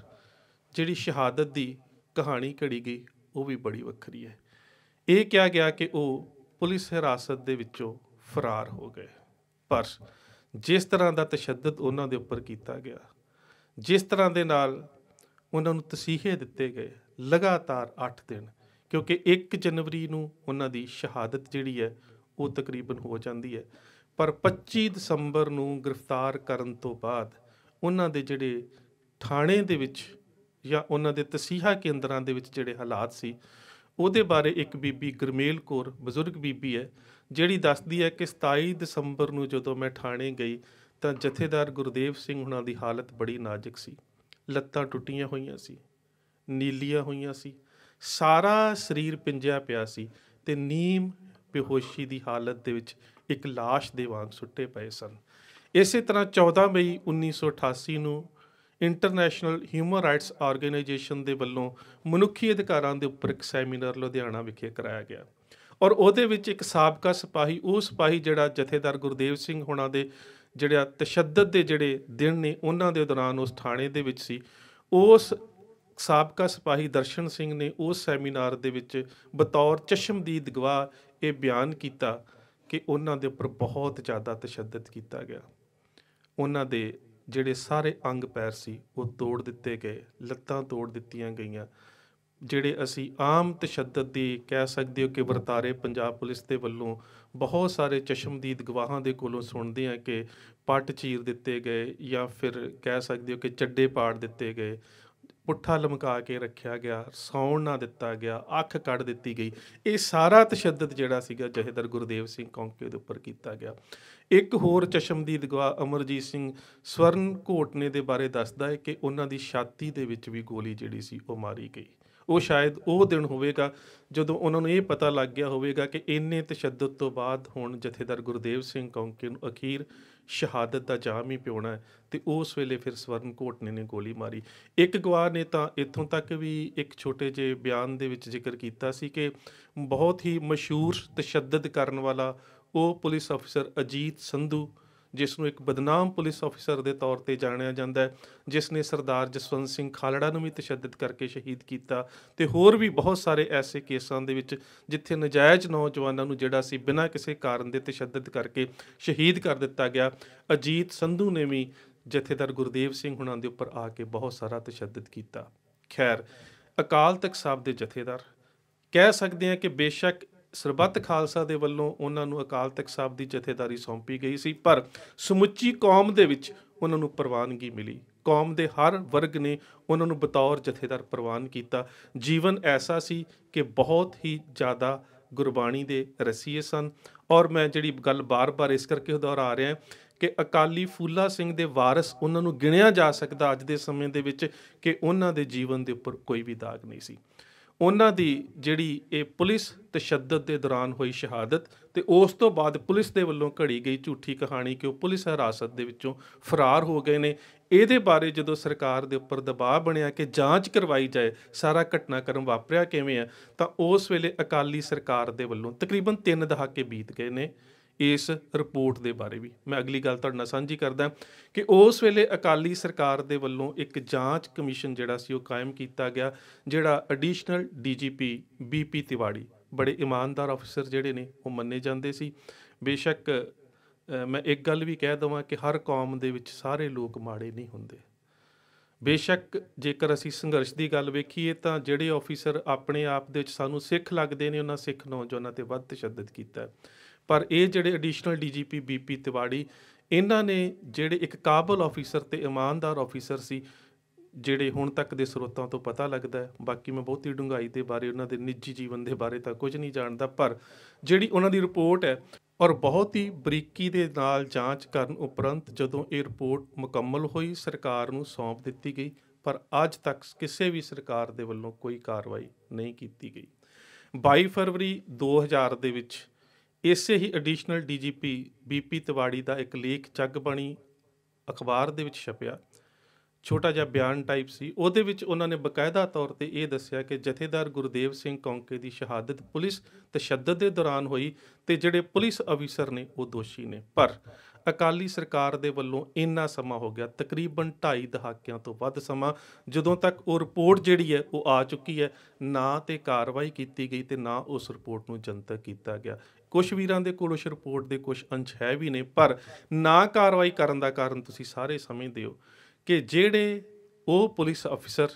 [SPEAKER 1] ਜਿਹੜੀ ਸ਼ਹਾਦਤ ਦੀ ਕਹਾਣੀ ਘੜੀ ਗਈ ਉਹ ਵੀ ਬੜੀ ਵੱਖਰੀ ਹੈ ਇਹ ਕਿਹਾ ਗਿਆ ਕਿ ਉਹ ਪੁਲਿਸ ਹਿਰਾਸਤ ਦੇ ਵਿੱਚੋਂ ਫਰਾਰ ਹੋ ਗਏ ਪਰ ਜਿਸ ਤਰ੍ਹਾਂ ਦਾ ਤਸ਼ੱਦਦ ਉਹਨਾਂ ਦੇ ਉੱਪਰ ਕੀਤਾ ਗਿਆ ਜਿਸ ਤਰ੍ਹਾਂ ਦੇ ਨਾਲ ਉਹਨਾਂ ਨੂੰ ਤਸੀਹੇ ਦਿੱਤੇ ਗਏ ਲਗਾਤਾਰ 8 ਦਿਨ ਕਿਉਂਕਿ 1 ਜਨਵਰੀ ਨੂੰ ਉਹਨਾਂ ਦੀ ਸ਼ਹਾਦਤ ਜਿਹੜੀ ਹੈ ਉਹ ਤਕਰੀਬਨ ਹੋ ਜਾਂਦੀ ਹੈ ਪਰ 25 ਦਸੰਬਰ ਨੂੰ ਗ੍ਰਿਫਤਾਰ ਕਰਨ ਤੋਂ ਬਾਅਦ ਉਹਨਾਂ ਦੇ ਜਿਹੜੇ ਥਾਣੇ ਦੇ ਵਿੱਚ ਜਾਂ ਉਹਨਾਂ ਦੇ ਤਸੀਹਾ ਕੇਂਦਰਾਂ ਦੇ ਵਿੱਚ ਜਿਹੜੇ ਹਾਲਾਤ ਸੀ ਉਹਦੇ ਬਾਰੇ ਇੱਕ ਬੀਬੀ ਗਰਮੇਲ ਕੋਰ ਬਜ਼ੁਰਗ ਬੀਬੀ ਹੈ ਜਿਹੜੀ ਦੱਸਦੀ ਹੈ ਕਿ 27 ਦਸੰਬਰ ਨੂੰ ਜਦੋਂ ਮੈਂ ਥਾਣੇ ਗਈ ਤਾਂ ਜਥੇਦਾਰ ਗੁਰਦੇਵ ਸਿੰਘ ਹੁਣਾਂ ਦੀ ਹਾਲਤ ਬੜੀ ਨਾਜ਼ੁਕ ਸੀ ਲੱਤਾਂ ਟੁੱਟੀਆਂ ਹੋਈਆਂ ਸੀ ਨੀਲੀਆਂ ਹੋਈਆਂ ਸੀ ਸਾਰਾ ਸਰੀਰ ਪਿੰਜਿਆ ਪਿਆ ਸੀ ਤੇ ਨੀਮ ਬੇਹੋਸ਼ੀ ਦੀ ਹਾਲਤ ਦੇ ਵਿੱਚ ਇੱਕ ਲਾਸ਼ ਦੇ ਵਾਂਗ ਸੁੱਟੇ ਪਏ ਸਨ ਇਸੇ ਤਰ੍ਹਾਂ 14 ਮਈ 1988 ਨੂੰ ਇੰਟਰਨੈਸ਼ਨਲ ਹਿਊਮਨ ਰਾਈਟਸ ਆਰਗੇਨਾਈਜੇਸ਼ਨ ਦੇ ਵੱਲੋਂ ਮਨੁੱਖੀ ਅਧਿਕਾਰਾਂ ਦੇ ਉੱਪਰ ਇੱਕ ਸੈਮੀਨਾਰ ਲੁਧਿਆਣਾ ਵਿਖੇ ਕਰਾਇਆ ਗਿਆ ਔਰ ਉਹਦੇ ਵਿੱਚ ਇੱਕ ਸਾਬਕਾ ਸਿਪਾਹੀ ਉਹ ਸਿਪਾਹੀ ਜਿਹੜਾ ਜਥੇਦਾਰ ਗੁਰਦੇਵ ਸਿੰਘ ਹੋਣਾ ਦੇ ਜਿਹੜਾ ਤਸ਼ੱਦਦ ਦੇ ਜਿਹੜੇ ਦਿਨ ਨੇ ਉਹਨਾਂ ਦੇ ਦੌਰਾਨ ਉਸ ਥਾਣੇ ਦੇ ਵਿੱਚ ਸੀ ਉਸ ਸਾਬਕਾ ਸਿਪਾਹੀ ਦਰਸ਼ਨ ਸਿੰਘ ਨੇ ਉਸ ਸੈਮੀਨਾਰ ਦੇ ਵਿੱਚ ਬਤੌਰ ਚਸ਼ਮਦੀਦ ਗਵਾਹ ਇਹ ਬਿਆਨ ਕੀਤਾ ਕਿ ਉਹਨਾਂ ਦੇ ਉੱਪਰ ਬਹੁਤ ਜ਼ਿਆਦਾ ਤਸ਼ੱਦਦ ਕੀਤਾ ਗਿਆ ਉਹਨਾਂ ਦੇ ਜਿਹੜੇ ਸਾਰੇ ਅੰਗ ਪੈਰ ਸੀ ਉਹ ਤੋੜ ਦਿੱਤੇ ਗਏ ਲੱਤਾਂ ਤੋੜ ਦਿੱਤੀਆਂ ਗਈਆਂ ਜਿਹੜੇ ਅਸੀਂ ਆਮ ਤਸ਼ੱਦਦ ਦੀ ਕਹਿ ਸਕਦੇ ਹੋ ਕਿ ਵਰਤਾਰੇ ਪੰਜਾਬ ਪੁਲਿਸ ਦੇ ਵੱਲੋਂ ਬਹੁਤ ਸਾਰੇ ਚਸ਼ਮਦੀਦ ਗਵਾਹਾਂ ਦੇ ਕੋਲੋਂ ਸੁਣਦੇ ਆ ਕਿ ਪੱਟ ਚੀਰ ਦਿੱਤੇ ਗਏ ਜਾਂ ਫਿਰ ਕਹਿ ਸਕਦੇ ਹੋ ਕਿ ਚੱਡੇ ਪਾੜ ਦਿੱਤੇ ਗਏ ਪੁੱਠਾ ਲਮਕਾ ਕੇ ਰੱਖਿਆ ਗਿਆ ਸੌਣ ਨਾ ਦਿੱਤਾ ਗਿਆ ਅੱਖ ਕੱਢ ਦਿੱਤੀ ਗਈ ਇਹ ਸਾਰਾ ਤਸ਼ੱਦਦ ਜਿਹੜਾ ਸੀਗਾ ਜਹੇਦਰ ਗੁਰਦੇਵ ਸਿੰਘ ਕੌਂਕੇ ਦੇ ਉੱਪਰ ਕੀਤਾ ਗਿਆ ਇੱਕ ਹੋਰ ਚਸ਼ਮਦੀਦ ਗਵਾ ਅਮਰਜੀਤ ਸਿੰਘ ਸਵਰਨ ਘੋਟਨੇ ਦੇ ਬਾਰੇ ਦੱਸਦਾ ਹੈ ਕਿ ਉਹਨਾਂ ਦੀ ਛਾਤੀ ਦੇ ਵਿੱਚ ਵੀ ਗੋਲੀ ਜਿਹੜੀ ਸੀ ਉਹ ਮਾਰੀ ਗਈ ਉਹ ਸ਼ਾਇਦ ਉਹ ਦਿਨ ਹੋਵੇਗਾ ਜਦੋਂ ਉਹਨਾਂ ਨੂੰ ਇਹ ਪਤਾ ਲੱਗ ਗਿਆ ਹੋਵੇਗਾ ਕਿ ਇੰਨੇ ਤਸ਼ੱਦਦ ਤੋਂ ਬਾਅਦ ਹੁਣ ਜਥੇਦਾਰ ਗੁਰਦੇਵ ਸਿੰਘ ਕੌਂਕੇ ਨੂੰ ਅਖੀਰ ਸ਼ਹਾਦਤ ਦਾ ਜਾਮ ਹੀ ਪਿਉਣਾ ਤੇ ਉਸ ਵੇਲੇ ਫਿਰ ਸਵਰਨ ਘੋਟਨੇ ਨੇ ਗੋਲੀ ਮਾਰੀ ਇੱਕ ਗਵਾਹ ਨੇ ਤਾਂ ਇੱਥੋਂ ਤੱਕ ਵੀ ਇੱਕ ਛੋਟੇ ਜਿਹੇ ਬਿਆਨ ਦੇ ਵਿੱਚ ਜ਼ਿਕਰ ਕੀਤਾ ਸੀ ਕਿ ਬਹੁਤ ਹੀ ਮਸ਼ਹੂਰ ਤਸ਼ੱਦਦ ਕਰਨ ਵਾਲਾ ਉਹ ਪੁਲਿਸ ਅਫਸਰ ਅਜੀਤ ਸੰਧੂ ਜਿਸ ਨੂੰ ਇੱਕ ਬਦਨਾਮ ਪੁਲਿਸ ਅਫਸਰ ਦੇ ਤੌਰ ਤੇ ਜਾਣਿਆ ਜਾਂਦਾ ਹੈ ਜਿਸ ਨੇ ਸਰਦਾਰ ਜਸਵੰਤ ਸਿੰਘ ਖਾਲੜਾ ਨੂੰ ਵੀ ਤਸ਼ੱਦਦ ਕਰਕੇ ਸ਼ਹੀਦ ਕੀਤਾ ਤੇ ਹੋਰ ਵੀ ਬਹੁਤ ਸਾਰੇ ਐਸੇ ਕੇਸਾਂ ਦੇ ਵਿੱਚ ਜਿੱਥੇ ਨਜਾਇਜ਼ ਨੌਜਵਾਨਾਂ ਨੂੰ ਜਿਹੜਾ ਸੀ ਬਿਨਾਂ ਕਿਸੇ ਕਾਰਨ ਦੇ ਤਸ਼ੱਦਦ ਕਰਕੇ ਸ਼ਹੀਦ ਕਰ ਦਿੱਤਾ ਗਿਆ ਅਜੀਤ ਸੰਧੂ ਨੇ ਵੀ ਜਥੇਦਾਰ ਗੁਰਦੇਵ ਸਿੰਘ ਹੁਣਾਂ ਦੇ ਉੱਪਰ ਆ ਕੇ ਬਹੁਤ ਸਾਰਾ ਤਸ਼ੱਦਦ ਕੀਤਾ ਖੈਰ ਅਕਾਲ ਤਖਤ ਸਾਹਿਬ ਦੇ ਜਥੇਦਾਰ ਕਹਿ ਸਕਦੇ ਆ ਕਿ ਬੇਸ਼ੱਕ ਸਰਬੱਤ ਖਾਲਸਾ ਦੇ ਵੱਲੋਂ ਉਹਨਾਂ ਨੂੰ ਅਕਾਲ ਤਖਤ ਸਾਹਿਬ ਦੀ ਜਥੇਦਾਰੀ ਸੌਂਪੀ ਗਈ ਸੀ ਪਰ ਸਮੁੱਚੀ ਕੌਮ ਦੇ ਵਿੱਚ ਉਹਨਾਂ ਨੂੰ ਪ੍ਰਵਾਨਗੀ ਮਿਲੀ ਕੌਮ ਦੇ ਹਰ ਵਰਗ ਨੇ ਉਹਨਾਂ ਨੂੰ ਬਤੌਰ ਜਥੇਦਾਰ ਪ੍ਰਵਾਨ ਕੀਤਾ ਜੀਵਨ ਐਸਾ ਸੀ ਕਿ ਬਹੁਤ ਹੀ ਜ਼ਿਆਦਾ ਗੁਰਬਾਣੀ ਦੇ ਰਸੀਏ ਸਨ ਔਰ ਮੈਂ ਜਿਹੜੀ ਗੱਲ ਬਾਰ-ਬਾਰ ਇਸ ਕਰਕੇ ਦੁਹਰਾ ਰਿਹਾ ਕਿ ਅਕਾਲੀ ਫੂਲਾ ਸਿੰਘ ਦੇ ਵਾਰਿਸ ਉਹਨਾਂ ਨੂੰ ਗਿਣਿਆ ਜਾ ਸਕਦਾ ਅੱਜ ਦੇ ਸਮੇਂ ਦੇ ਵਿੱਚ ਕਿ ਉਹਨਾਂ ਦੇ ਜੀਵਨ ਦੇ ਉੱਪਰ ਕੋਈ ਵੀ ਦਾਗ ਨਹੀਂ ਸੀ ਉਹਨਾਂ ਦੀ ਜਿਹੜੀ ਇਹ ਪੁਲਿਸ ਤਸ਼ੱਦਦ ਦੇ ਦੌਰਾਨ ਹੋਈ ਸ਼ਹਾਦਤ ਤੇ ਉਸ ਤੋਂ ਬਾਅਦ ਪੁਲਿਸ ਦੇ ਵੱਲੋਂ ਘੜੀ ਗਈ ਝੂਠੀ ਕਹਾਣੀ ਕਿ ਉਹ ਪੁਲਿਸ ਹਰਾਸਤ ਦੇ ਵਿੱਚੋਂ ਫਰਾਰ ਹੋ ਗਏ ਨੇ ਇਹਦੇ ਬਾਰੇ ਜਦੋਂ ਸਰਕਾਰ ਦੇ ਉੱਪਰ ਦਬਾਅ ਬਣਿਆ ਕਿ ਜਾਂਚ ਕਰਵਾਈ ਜਾਏ ਸਾਰਾ ਘਟਨਾਕ੍ਰਮ ਵਾਪਰਿਆ ਕਿਵੇਂ ਆ ਤਾਂ ਉਸ ਵੇਲੇ ਅਕਾਲੀ ਸਰਕਾਰ ਦੇ ਵੱਲੋਂ ਤਕਰੀਬਨ 3 ਦਹਾਕੇ ਬੀਤ ਗਏ ਨੇ ਇਸ ਰਿਪੋਰਟ ਦੇ ਬਾਰੇ ਵੀ ਮੈਂ ਅਗਲੀ ਗੱਲ ਤੁਹਾਡੇ ਨਾਲ ਸਾਂਝੀ ਕਰਦਾ ਕਿ ਉਸ ਵੇਲੇ ਅਕਾਲੀ ਸਰਕਾਰ ਦੇ ਵੱਲੋਂ ਇੱਕ ਜਾਂਚ ਕਮਿਸ਼ਨ ਜਿਹੜਾ ਸੀ ਉਹ ਕਾਇਮ ਕੀਤਾ ਗਿਆ ਜਿਹੜਾ ਐਡੀਸ਼ਨਲ ਡੀਜੀਪੀ ਬੀਪੀ ਤਿਵਾੜੀ ਬੜੇ ਇਮਾਨਦਾਰ ਅਫਸਰ ਜਿਹੜੇ ਨੇ ਉਹ ਮੰਨੇ ਜਾਂਦੇ ਸੀ ਬੇਸ਼ੱਕ ਮੈਂ ਇੱਕ ਗੱਲ ਵੀ ਕਹਿ ਦਵਾਂ ਕਿ ਹਰ ਕੌਮ ਦੇ ਵਿੱਚ ਸਾਰੇ ਲੋਕ ਮਾੜੇ ਨਹੀਂ ਹੁੰਦੇ ਬੇਸ਼ੱਕ ਜੇਕਰ ਅਸੀਂ ਸੰਘਰਸ਼ ਦੀ ਗੱਲ ਵੇਖੀਏ ਤਾਂ ਜਿਹੜੇ ਅਫਸਰ ਆਪਣੇ ਆਪ ਦੇ ਵਿੱਚ ਸਾਨੂੰ ਸਿੱਖ ਲੱਗਦੇ ਨੇ ਉਹਨਾਂ ਸਿੱਖ ਨੌਜਵਾਨਾਂ ਤੇ ਵੱਧ ਤਸ਼ੱਦਦ ਕੀਤਾ ਹੈ ਪਰ ਇਹ ਜਿਹੜੇ ਐਡੀਸ਼ਨਲ ਡੀਜੀਪੀ ਬੀਪੀ ਤਿਵਾੜੀ ਇਹਨਾਂ ਨੇ ਜਿਹੜੇ ਇੱਕ ਕਾਬਲ ਆਫੀਸਰ ਤੇ ਇਮਾਨਦਾਰ ਆਫੀਸਰ ਸੀ ਜਿਹੜੇ ਹੁਣ ਤੱਕ ਦੇ ਸਰੋਤਾਂ ਤੋਂ ਪਤਾ ਲੱਗਦਾ ਹੈ ਬਾਕੀ ਮੈਂ ਬਹੁਤੀ ਡੂੰਘਾਈ ਦੇ ਬਾਰੇ ਉਹਨਾਂ ਦੇ ਨਿੱਜੀ ਜੀਵਨ ਦੇ ਬਾਰੇ ਤਾਂ ਕੁਝ ਨਹੀਂ ਜਾਣਦਾ ਪਰ ਜਿਹੜੀ ਉਹਨਾਂ ਦੀ ਰਿਪੋਰਟ ਹੈ ਔਰ ਬਹੁਤ ਹੀ ਬਰੀਕੀ ਦੇ ਨਾਲ ਜਾਂਚ ਕਰਨ ਉਪਰੰਤ ਜਦੋਂ ਇਹ ਰਿਪੋਰਟ ਮੁਕੰਮਲ ਹੋਈ ਸਰਕਾਰ ਨੂੰ ਸੌਂਪ ਦਿੱਤੀ ਗਈ ਪਰ ਅੱਜ ਤੱਕ ਕਿਸੇ ਵੀ ਸਰਕਾਰ ਦੇ ਵੱਲੋਂ ਕੋਈ ਕਾਰਵਾਈ ਨਹੀਂ ਕੀਤੀ ਗਈ 22 ਫਰਵਰੀ 2000 ਦੇ ਵਿੱਚ ਇਸੇ ਹੀ ਐਡੀਸ਼ਨਲ ਡੀਜੀਪੀ ਬੀਪੀ ਤਿਵਾੜੀ ਦਾ ਇੱਕ ਲੇਖ ਚੱਗ ਬਣੀ ਅਖਬਾਰ ਦੇ ਵਿੱਚ ਛਪਿਆ ਛੋਟਾ ਜਿਹਾ ਬਿਆਨ ਟਾਈਪ ਸੀ ਉਹਦੇ ਵਿੱਚ ਉਹਨਾਂ ਨੇ ਬਕਾਇਦਾ ਤੌਰ ਤੇ ਇਹ ਦੱਸਿਆ ਕਿ ਜਥੇਦਾਰ ਗੁਰਦੇਵ ਸਿੰਘ ਕੌਂਕੇ ਦੀ ਸ਼ਹਾਦਤ ਪੁਲਿਸ ਤਸ਼ੱਦਦ ਦੇ ਦੌਰਾਨ ਹੋਈ ਤੇ ਜਿਹੜੇ ਪੁਲਿਸ ਅਫੀਸਰ ਨੇ ਉਹ ਦੋਸ਼ੀ ਨੇ ਪਰ ਅਕਾਲੀ ਸਰਕਾਰ ਦੇ ਵੱਲੋਂ ਇੰਨਾ ਸਮਾਂ ਹੋ ਗਿਆ ਤਕਰੀਬਨ 2.5 ਦਹਾਕਿਆਂ ਤੋਂ ਵੱਧ ਸਮਾਂ ਜਦੋਂ ਤੱਕ ਉਹ ਰਿਪੋਰਟ ਜਿਹੜੀ ਹੈ ਉਹ ਆ ਚੁੱਕੀ ਹੈ ਨਾ ਤੇ ਕਾਰਵਾਈ ਕੀਤੀ ਗਈ ਤੇ ਨਾ ਉਸ ਰਿਪੋਰਟ ਨੂੰ ਜਨਤਕ ਕੀਤਾ ਗਿਆ ਕੁਝ ਵੀਰਾਂ ਦੇ ਕੋਲ ਉਸ ਰਿਪੋਰਟ ਦੇ ਕੁਝ ਅੰਸ਼ ਹੈ ਵੀ ਨੇ ਪਰ ਨਾ ਕਾਰਵਾਈ ਕਰਨ ਦਾ ਕਾਰਨ ਤੁਸੀਂ ਸਾਰੇ ਸਮਝਦੇ ਹੋ ਕਿ ਜਿਹੜੇ ਉਹ ਪੁਲਿਸ ਅਫਸਰ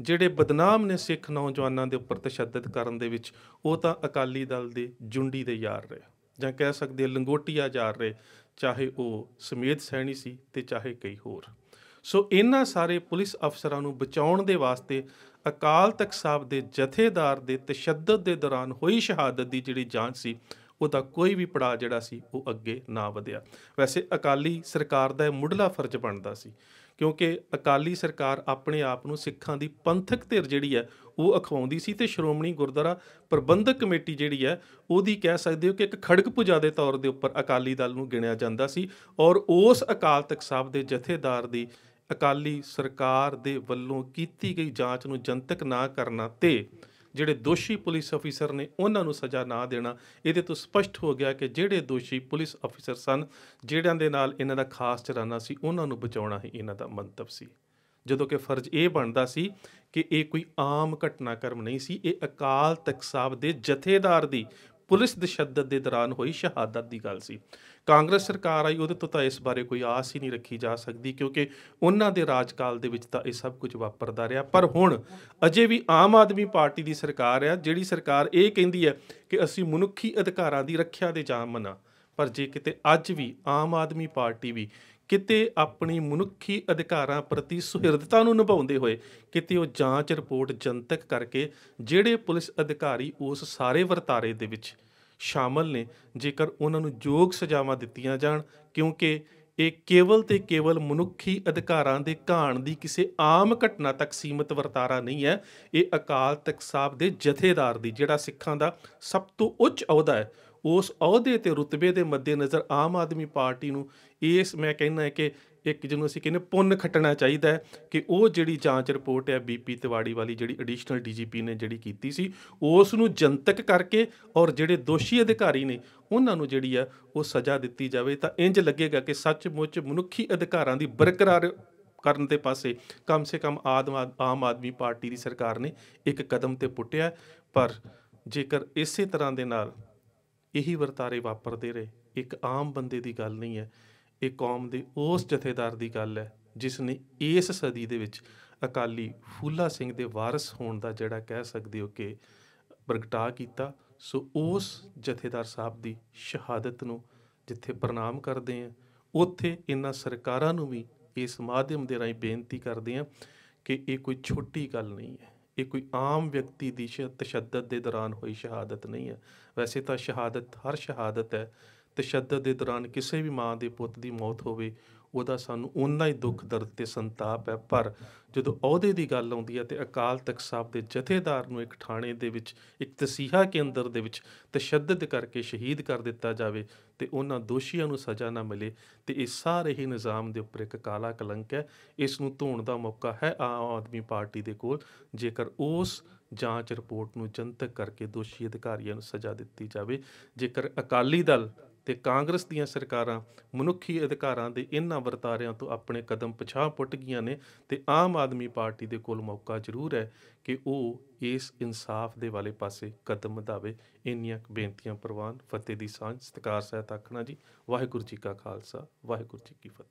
[SPEAKER 1] ਜਿਹੜੇ ਬਦਨਾਮ ਨੇ ਸਿੱਖ ਨੌਜਵਾਨਾਂ ਦੇ ਉੱਪਰ ਤਸ਼ੱਦਦ ਕਰਨ ਦੇ ਵਿੱਚ ਉਹ ਤਾਂ ਅਕਾਲੀ ਦਲ ਦੇ ਜੁੰਡੀ ਦੇ ਯਾਰ ਰਹੇ ਜਾਂ ਕਹਿ ਸਕਦੇ ਲੰਗੋਟੀਆ ਜਾ ਰਹੇ ਚਾਹੇ ਉਹ ਸਮੇਤ ਸੈਣੀ ਸੀ ਤੇ ਚਾਹੇ ਕਈ ਹੋਰ ਸੋ ਇਹਨਾਂ ਸਾਰੇ ਪੁਲਿਸ ਅਫਸਰਾਂ ਨੂੰ ਬਚਾਉਣ ਦੇ ਵਾਸਤੇ ਅਕਾਲ ਤਖਤ ਸਾਹਿਬ ਦੇ ਜਥੇਦਾਰ ਦੇ ਤਸ਼ੱਦਦ ਦੇ ਦੌਰਾਨ ਹੋਈ ਸ਼ਹਾਦਤ ਦੀ ਜਿਹੜੀ ਜਾਂਚ ਸੀ ਉਹਦਾ ਕੋਈ ਵੀ ਪੜਾ ਜਿਹੜਾ ਸੀ ਉਹ ਅੱਗੇ ਨਾ ਵਧਿਆ ਵੈਸੇ ਅਕਾਲੀ ਸਰਕਾਰ ਦਾ ਇਹ ਮੁੱਢਲਾ ਫਰਜ਼ ਬਣਦਾ ਸੀ ਕਿਉਂਕਿ ਅਕਾਲੀ ਸਰਕਾਰ ਆਪਣੇ ਆਪ ਨੂੰ ਸਿੱਖਾਂ ਦੀ ਪੰਥਕ ਧਿਰ ਜਿਹੜੀ ਹੈ ਉਹ ਅਖਵਾਉਂਦੀ ਸੀ ਤੇ ਸ਼੍ਰੋਮਣੀ ਗੁਰਦੁਆਰਾ ਪ੍ਰਬੰਧਕ ਕਮੇਟੀ ਜਿਹੜੀ ਹੈ ਉਹਦੀ ਕਹਿ ਸਕਦੇ ਹੋ ਕਿ ਇੱਕ ਖੜਕ ਪੂਜਾ ਦੇ ਤੌਰ ਦੇ ਉੱਪਰ ਅਕਾਲੀ ਦਲ ਨੂੰ ਗਿਣਿਆ ਜਾਂਦਾ ਸੀ ਔਰ ਉਸ ਅਕਾਲ ਤਖਤ ਸਾਹਿਬ ਦੇ ਜਥੇਦਾਰ ਦੀ ਅਕਾਲੀ ਸਰਕਾਰ ਦੇ ਵੱਲੋਂ ਕੀਤੀ ਗਈ ਜਾਂਚ ਨੂੰ ਜਨਤਕ ਨਾ ਕਰਨਾ ਤੇ ਜਿਹੜੇ ਦੋਸ਼ੀ ਪੁਲਿਸ ਅਫੀਸਰ ਨੇ ਉਹਨਾਂ ਨੂੰ ਸਜ਼ਾ ਨਾ ਦੇਣਾ ਇਹਦੇ ਤੋਂ ਸਪਸ਼ਟ ਹੋ ਗਿਆ ਕਿ ਜਿਹੜੇ ਦੋਸ਼ੀ ਪੁਲਿਸ ਅਫੀਸਰ ਸਨ ਜਿਹੜਿਆਂ ਦੇ ਨਾਲ ਇਹਨਾਂ ਦਾ ਖਾਸ ਚਰਾਨਾ ਸੀ ਉਹਨਾਂ ਨੂੰ ਬਚਾਉਣਾ ਹੀ ਇਹਨਾਂ ਦਾ ਮੰਤਵ ਸੀ ਜਦੋਂ ਕਿ ਫਰਜ਼ ਇਹ ਬਣਦਾ ਸੀ ਕਿ ਇਹ ਕੋਈ ਆਮ ਘਟਨਾਕ੍ਰਮ ਨਹੀਂ ਸੀ ਇਹ ਅਕਾਲ ਤਖਤ ਸਾਹਿਬ ਦੇ ਜਥੇਦਾਰ ਦੀ ਪੁਲਿਸ ਤਸ਼ੱਦਦ ਦੇ ਦੌਰਾਨ ਹੋਈ ਸ਼ਹਾਦਤ ਦੀ ਗੱਲ ਸੀ ਕਾਂਗਰਸ ਸਰਕਾਰ ਆਈ ਉਹਦੇ ਤੋਂ ਤਾਂ ਇਸ ਬਾਰੇ ਕੋਈ ਆਸ ਹੀ ਨਹੀਂ ਰੱਖੀ ਜਾ ਸਕਦੀ ਕਿਉਂਕਿ ਉਹਨਾਂ ਦੇ ਰਾਜਕਾਲ ਦੇ ਵਿੱਚ ਤਾਂ ਇਹ ਸਭ ਕੁਝ ਵਾਪਰਦਾ ਰਿਹਾ ਪਰ ਹੁਣ ਅਜੇ ਵੀ ਆਮ ਆਦਮੀ ਪਾਰਟੀ ਦੀ ਸਰਕਾਰ ਆ ਜਿਹੜੀ ਸਰਕਾਰ ਇਹ ਕਹਿੰਦੀ ਹੈ ਕਿ ਅਸੀਂ ਮਨੁੱਖੀ ਅਧਿਕਾਰਾਂ ਦੀ ਰੱਖਿਆ ਦੇ ਜਾਮਨ ਆ ਪਰ ਜੇ ਕਿਤੇ ਅੱਜ ਵੀ ਆਮ ਆਦਮੀ ਪਾਰਟੀ ਵੀ ਕਿਤੇ ਆਪਣੀ ਮਨੁੱਖੀ ਅਧਿਕਾਰਾਂ ਪ੍ਰਤੀ ਸੁਹਿਰਦਤਾ ਨੂੰ ਨਿਭਾਉਂਦੇ ਹੋਏ ਕਿਤੇ ਉਹ ਜਾਂਚ ਰਿਪੋਰਟ ਜਨਤਕ ਕਰਕੇ ਜਿਹੜੇ ਪੁਲਿਸ ਅਧਿਕਾਰੀ ਉਸ ਸਾਰੇ ਵਰਤਾਰੇ ਦੇ ਵਿੱਚ ਸ਼ਾਮਲ ਨੇ ਜੇਕਰ ਉਹਨਾਂ ਨੂੰ ਯੋਗ ਸਜ਼ਾਵਾਂ ਦਿੱਤੀਆਂ ਜਾਣ ਕਿਉਂਕਿ ਇਹ ਕੇਵਲ ਤੇ ਕੇਵਲ ਮਨੁੱਖੀ ਅਧਿਕਾਰਾਂ ਦੇ ਘਾਣ ਦੀ ਕਿਸੇ ਆਮ ਘਟਨਾ ਤੱਕ ਸੀਮਤ ਵਰਤਾਰਾ ਨਹੀਂ ਹੈ ਇਹ ਅਕਾਲ ਤਖਤ ਸਾਹਿਬ ਦੇ ਜਥੇਦਾਰ ਦੀ ਜਿਹੜਾ ਸਿੱਖਾਂ ਦਾ ਸਭ ਤੋਂ ਉੱਚ ਅਹੁਦਾ ਹੈ ਉਸ ਅਹੁਦੇ ਤੇ ਰੁਤਬੇ ਦੇ ਮੱਦੇ ਨਜ਼ਰ ਆਮ ਆਦਮੀ ਪਾਰਟੀ ਨੂੰ ਇਸ ਮੈਂ ਕਹਿੰਦਾ ਕਿ ਇੱਕ ਜਿਹਨੂੰ ਅਸੀਂ ਕਹਿੰਦੇ ਪੁੰਨ ਖਟਣਾ ਚਾਹੀਦਾ ਕਿ ਉਹ ਜਿਹੜੀ ਜਾਂਚ ਰਿਪੋਰਟ ਹੈ ਬੀਪੀ ਤਿਵਾੜੀ ਵਾਲੀ ਜਿਹੜੀ ਐਡੀਸ਼ਨਲ ਡੀਜੀਪੀ ਨੇ ਜਿਹੜੀ ਕੀਤੀ ਸੀ ਉਸ ਨੂੰ ਜਨਤਕ ਕਰਕੇ ਔਰ ਜਿਹੜੇ ਦੋਸ਼ੀ ਅਧਿਕਾਰੀ ਨੇ ਉਹਨਾਂ ਨੂੰ ਜਿਹੜੀ ਆ ਉਹ ਸਜ਼ਾ ਦਿੱਤੀ ਜਾਵੇ ਤਾਂ ਇੰਜ ਲੱਗੇਗਾ ਕਿ ਸੱਚਮੁੱਚ ਮਨੁੱਖੀ ਅਧਿਕਾਰਾਂ ਦੀ ਬਰਕਰਾਰ ਕਰਨ ਦੇ ਪਾਸੇ ਕਮ ਸੇ ਕਮ ਆਮ ਆਦਮੀ ਪਾਰਟੀ ਦੀ ਸਰਕਾਰ ਨੇ ਇੱਕ ਕਦਮ ਤੇ ਪੁੱਟਿਆ ਪਰ ਜੇਕਰ ਇਸੇ ਤਰ੍ਹਾਂ ਦੇ ਨਾਲ ਇਹੀ ਵਰਤਾਰੇ ਵਾਪਰਦੇ ਰਹੇ ਇੱਕ ਆਮ ਬੰਦੇ ਦੀ ਗੱਲ ਨਹੀਂ ਹੈ ਇਹ ਕੌਮ ਦੇ ਉਸ ਜਥੇਦਾਰ ਦੀ ਗੱਲ ਹੈ ਜਿਸ ਨੇ ਇਸ ਸਦੀ ਦੇ ਵਿੱਚ ਅਕਾਲੀ ਫੂਲਾ ਸਿੰਘ ਦੇ ਵਾਰਿਸ ਹੋਣ ਦਾ ਜਿਹੜਾ ਕਹਿ ਸਕਦੇ ਹੋ ਕਿ ਪ੍ਰਗਟਾ ਕੀਤਾ ਸੋ ਉਸ ਜਥੇਦਾਰ ਸਾਹਿਬ ਦੀ ਸ਼ਹਾਦਤ ਨੂੰ ਜਿੱਥੇ ਪ੍ਰਣਾਮ ਕਰਦੇ ਆ ਉੱਥੇ ਇਹਨਾਂ ਸਰਕਾਰਾਂ ਨੂੰ ਵੀ ਇਸ ਮਾਧਿਅਮ ਦੇ ਰਾਹੀਂ ਬੇਨਤੀ ਕਰਦੇ ਆ ਕਿ ਇਹ ਕੋਈ ਛੋਟੀ ਗੱਲ ਨਹੀਂ ਹੈ ਇਹ ਕੋਈ ਆਮ ਵਿਅਕਤੀ ਦੀ ਤਸ਼ੱਦਦ ਦੇ ਦੌਰਾਨ ਹੋਈ ਸ਼ਹਾਦਤ ਨਹੀਂ ਹੈ ਵੈਸੇ ਤਾਂ ਸ਼ਹਾਦਤ ਹਰ ਸ਼ਹਾਦਤ ਹੈ ਤਸ਼ੱਦਦ ਦੇ ਦੌਰਾਨ ਕਿਸੇ ਵੀ ਮਾਂ ਦੇ ਪੁੱਤ ਦੀ ਮੌਤ ਹੋਵੇ ਉਹਦਾ ਸਾਨੂੰ ਉਨਾ ਹੀ ਦੁੱਖ ਦਰਦ ਤੇ ਸੰਤਾਪ ਹੈ ਪਰ ਜਦੋਂ ਅਹੁਦੇ ਦੀ ਗੱਲ ਆਉਂਦੀ ਹੈ ਤੇ ਅਕਾਲ ਤਖਤ ਸਾਹਿਬ ਦੇ ਜਥੇਦਾਰ ਨੂੰ ਇੱਕ ਥਾਣੇ ਦੇ ਵਿੱਚ ਇੱਕ ਤਸੀਹਾ ਕੇਂਦਰ ਦੇ ਵਿੱਚ ਤਸ਼ੱਦਦ ਕਰਕੇ ਸ਼ਹੀਦ ਕਰ ਦਿੱਤਾ ਜਾਵੇ ਤੇ ਉਹਨਾਂ ਦੋਸ਼ੀਆਂ ਨੂੰ ਸਜ਼ਾ ਨਾ ਮਿਲੇ ਤੇ ਇਹ ਸਾਰੇ ਹੀ ਨਿਜ਼ਾਮ ਦੇ ਉੱਪਰ ਇੱਕ ਕਾਲਾ ਕਲੰਕ ਹੈ ਇਸ ਨੂੰ ਧੋਣ ਦਾ ਮੌਕਾ ਹੈ ਆਮ ਆਦਮੀ ਪਾਰਟੀ ਦੇ ਕੋਲ ਜੇਕਰ ਉਸ ਜਾਂਚ ਰਿਪੋਰਟ ਨੂੰ ਜਨਤਕ ਕਰਕੇ ਦੋਸ਼ੀ ਅਧਿਕਾਰੀਆਂ ਨੂੰ ਸਜ਼ਾ ਦਿੱਤੀ ਜਾਵੇ ਜੇਕਰ ਅਕਾਲੀ ਦਲ ਤੇ ਕਾਂਗਰਸ ਦੀਆਂ ਸਰਕਾਰਾਂ ਮਨੁੱਖੀ ਅਧਿਕਾਰਾਂ ਦੇ ਇਨ੍ਹਾਂ ਵਰਤਾਰਿਆਂ ਤੋਂ ਆਪਣੇ ਕਦਮ ਪਛਾਹ ਪੁੱਟ ਗਈਆਂ ਨੇ ਤੇ ਆਮ ਆਦਮੀ ਪਾਰਟੀ ਦੇ ਕੋਲ ਮੌਕਾ ਜ਼ਰੂਰ ਹੈ ਕਿ ਉਹ ਇਸ ਇਨਸਾਫ ਦੇ ਵਾਲੇ ਪਾਸੇ ਕਦਮ ਵਧਾਵੇ ਇੰਨੀਆਂ ਬੇਨਤੀਆਂ ਪ੍ਰਵਾਨ ਫਤਿਹ ਦੀ ਸਾਂਝ ਸਤਕਾਰ ਸਹਿਤ ਆਖਣਾ ਜੀ ਵਾਹਿਗੁਰੂ ਜੀ ਕਾ ਖਾਲਸਾ ਵਾਹਿਗੁਰੂ ਜੀ ਕੀ ਫਤਿਹ